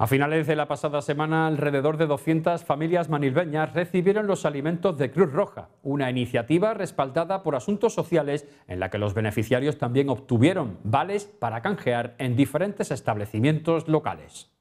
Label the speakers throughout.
Speaker 1: A finales de la pasada semana, alrededor de 200 familias manilbeñas recibieron los alimentos de Cruz Roja, una iniciativa respaldada por Asuntos Sociales en la que los beneficiarios también obtuvieron vales para canjear en diferentes establecimientos locales.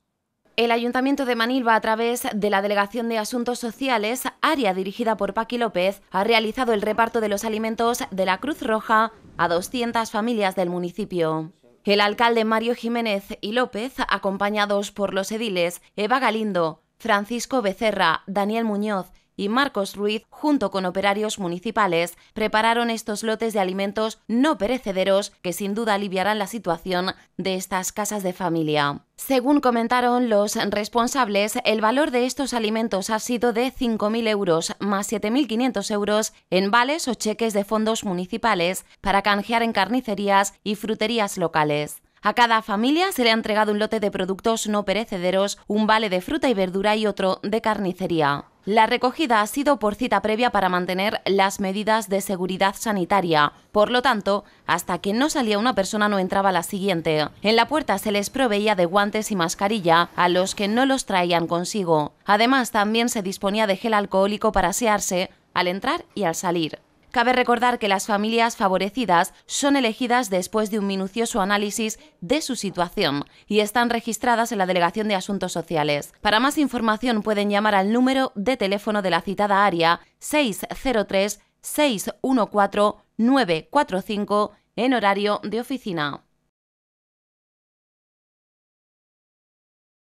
Speaker 2: El Ayuntamiento de Manilva, a través de la Delegación de Asuntos Sociales, área dirigida por Paqui López, ha realizado el reparto de los alimentos de la Cruz Roja a 200 familias del municipio. El alcalde Mario Jiménez y López, acompañados por los ediles Eva Galindo, Francisco Becerra, Daniel Muñoz y Marcos Ruiz, junto con operarios municipales, prepararon estos lotes de alimentos no perecederos que sin duda aliviarán la situación de estas casas de familia. Según comentaron los responsables, el valor de estos alimentos ha sido de 5.000 euros más 7.500 euros en vales o cheques de fondos municipales para canjear en carnicerías y fruterías locales. A cada familia se le ha entregado un lote de productos no perecederos, un vale de fruta y verdura y otro de carnicería. La recogida ha sido por cita previa para mantener las medidas de seguridad sanitaria. Por lo tanto, hasta que no salía una persona no entraba la siguiente. En la puerta se les proveía de guantes y mascarilla a los que no los traían consigo. Además, también se disponía de gel alcohólico para asearse al entrar y al salir. Cabe recordar que las familias favorecidas son elegidas después de un minucioso análisis de su situación y están registradas en la Delegación de Asuntos Sociales. Para más información pueden llamar al número de teléfono de la citada área 603 614 945 en
Speaker 1: horario de oficina.